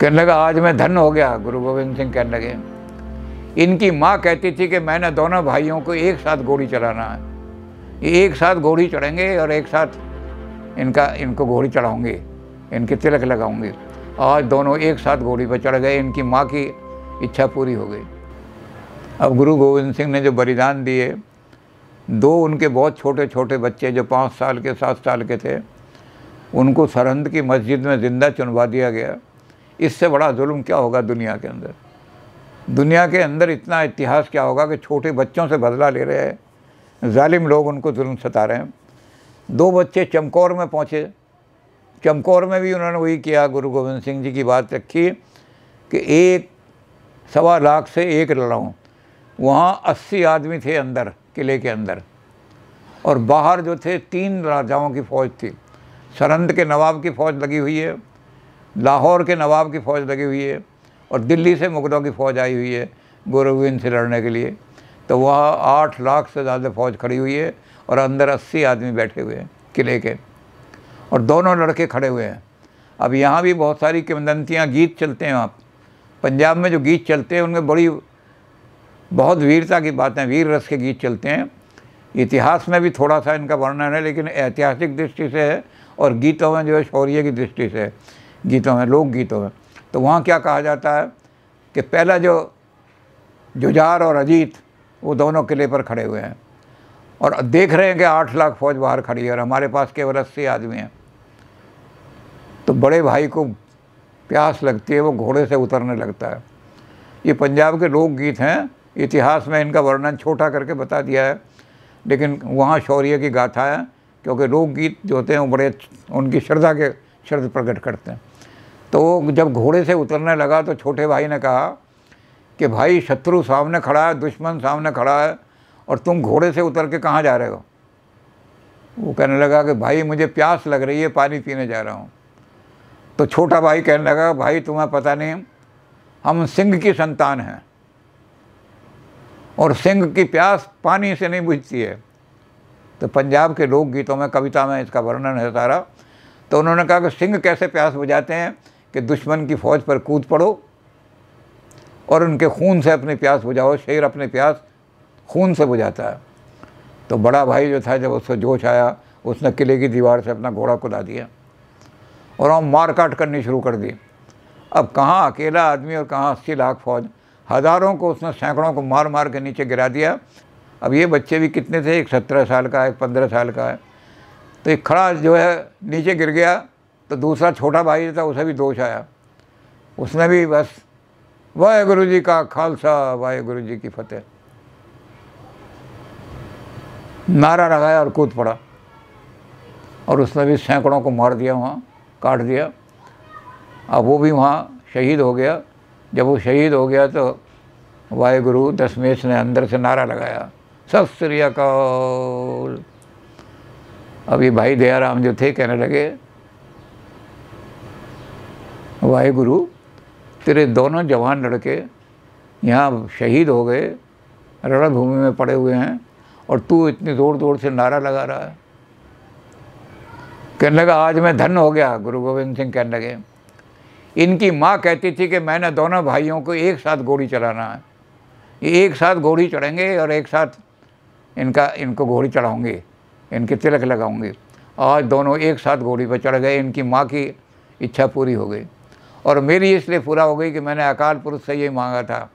कहने लगा आज मैं धन हो गया गुरु गोविंद सिंह कहने लगे इनकी माँ कहती थी कि मैंने दोनों भाइयों को एक साथ घोड़ी चलाना है ये एक साथ घोड़ी चढ़ेंगे और एक साथ इनका इनको घोड़ी चढ़ाऊँगी इनके तिलक लगाऊंगे आज दोनों एक साथ घोड़ी पर चढ़ गए इनकी माँ की इच्छा पूरी हो गई अब गुरु गोविंद सिंह ने जो बलिदान दिए दो उनके बहुत छोटे छोटे बच्चे जो पाँच साल के सात साल के थे उनको सरहंद की मस्जिद में ज़िंदा चुनवा दिया गया इससे बड़ा जुल्म क्या होगा दुनिया के अंदर दुनिया के अंदर इतना इतिहास क्या होगा कि छोटे बच्चों से बदला ले रहे हैं ालिम लोग उनको जुल्म सता रहे हैं दो बच्चे चमकौर में पहुँचे चमकौर में भी उन्होंने वही किया गुरु गोविंद सिंह जी की बात रखी कि एक सवा लाख से एक लड़ाऊँ वहाँ अस्सी आदमी थे अंदर किले के अंदर और बाहर जो थे तीन राजाओं की फ़ौज थी सरहद के नवाब की फ़ौज लगी हुई है लाहौर के नवाब की फ़ौज लगी हुई है और दिल्ली से मुगलों की फ़ौज आई हुई है गोरविंद से लड़ने के लिए तो वहाँ आठ लाख से ज़्यादा फ़ौज खड़ी हुई है और अंदर अस्सी आदमी बैठे हुए हैं किले के और दोनों लड़के खड़े हुए हैं अब यहाँ भी बहुत सारी किमदंतियाँ गीत चलते हैं आप पंजाब में जो गीत चलते हैं उनमें बड़ी बहुत वीरता की बातें वीर रस के गीत चलते हैं इतिहास में भी थोड़ा सा इनका वर्णन है लेकिन ऐतिहासिक दृष्टि से है और गीतों में जो है शौर्य की दृष्टि से है गीतों में लोकगीतों में तो वहाँ क्या कहा जाता है कि पहला जो जुजार और अजीत वो दोनों किले पर खड़े हुए हैं और देख रहे हैं कि आठ लाख फौज बाहर खड़ी है और हमारे पास केवल अस्सी आदमी हैं तो बड़े भाई को प्यास लगती है वो घोड़े से उतरने लगता है ये पंजाब के लोकगीत हैं इतिहास में इनका वर्णन छोटा करके बता दिया है लेकिन वहाँ शौर्य की गाथा है क्योंकि लोकगीत जो होते हैं वो बड़े उनकी श्रद्धा के श्रद्ध प्रकट करते हैं तो जब घोड़े से उतरने लगा तो छोटे भाई ने कहा कि भाई शत्रु सामने खड़ा है दुश्मन सामने खड़ा है और तुम घोड़े से उतर के कहाँ जा रहे हो वो कहने लगा कि भाई मुझे प्यास लग रही है पानी पीने जा रहा हूँ तो छोटा भाई कहने लगा भाई तुम्हें पता नहीं हम सिंह की संतान हैं और सिंह की प्यास पानी से नहीं बुझती है तो पंजाब के लोक गीतों में कविता में इसका वर्णन है सारा तो उन्होंने कहा कि सिंह कैसे प्यास बुझाते हैं कि दुश्मन की फौज पर कूद पड़ो और उनके खून से अपनी प्यास बुझाओ शेर अपने प्यास खून से बुझाता है तो बड़ा भाई जो था जब उसको जोश आया उसने किले की दीवार से अपना घोड़ा कुदा दिया और हम मार काट करनी शुरू कर दी अब कहाँ अकेला आदमी और कहाँ अस्सी लाख फौज हज़ारों को उसने सैकड़ों को मार मार के नीचे गिरा दिया अब ये बच्चे भी कितने थे एक सत्रह साल का है एक पंद्रह साल का है तो एक खड़ा जो है नीचे गिर गया तो दूसरा छोटा भाई था उसे भी दोष आया उसने भी बस वाहे गुरु जी का खालसा वाहे गुरु जी की फतेह नारा लगाया और कूद पड़ा और उसने भी सैकड़ों को मार दिया वहाँ काट दिया अब वो भी वहाँ शहीद हो गया जब वो शहीद हो गया तो वाहे गुरु दशमेश ने अंदर से नारा लगाया सत श्री अकाल अब ये भाई दयाराम जो थे कहने लगे वाहे गुरु तेरे दोनों जवान लड़के यहाँ शहीद हो गए रणभूमि में पड़े हुए हैं और तू इतनी जोर जोर से नारा लगा रहा है कहने लगा आज मैं धन हो गया गुरु गोविंद सिंह कहने लगे इनकी माँ कहती थी कि मैंने दोनों भाइयों को एक साथ घोड़ी चलाना है ये एक साथ घोड़ी चढ़ेंगे और एक साथ इनका इनको घोड़ी चढ़ाऊंगी इनके तिलक लगाऊंगी आज दोनों एक साथ घोड़ी पर चढ़ गए इनकी माँ की इच्छा पूरी हो गई और मेरी इसलिए पूरा हो गई कि मैंने अकाल पुरुष से ये मांगा था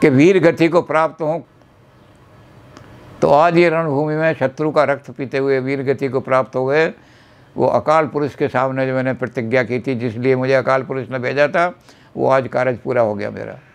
कि वीर गति को प्राप्त हों तो आज ये रणभूमि में शत्रु का रक्त पीते हुए वीर गति को प्राप्त हो गए वो अकाल पुरुष के सामने जो मैंने प्रतिज्ञा की थी जिसलिए मुझे अकाल पुरुष ने भेजा था वो आज कार्य पूरा हो गया मेरा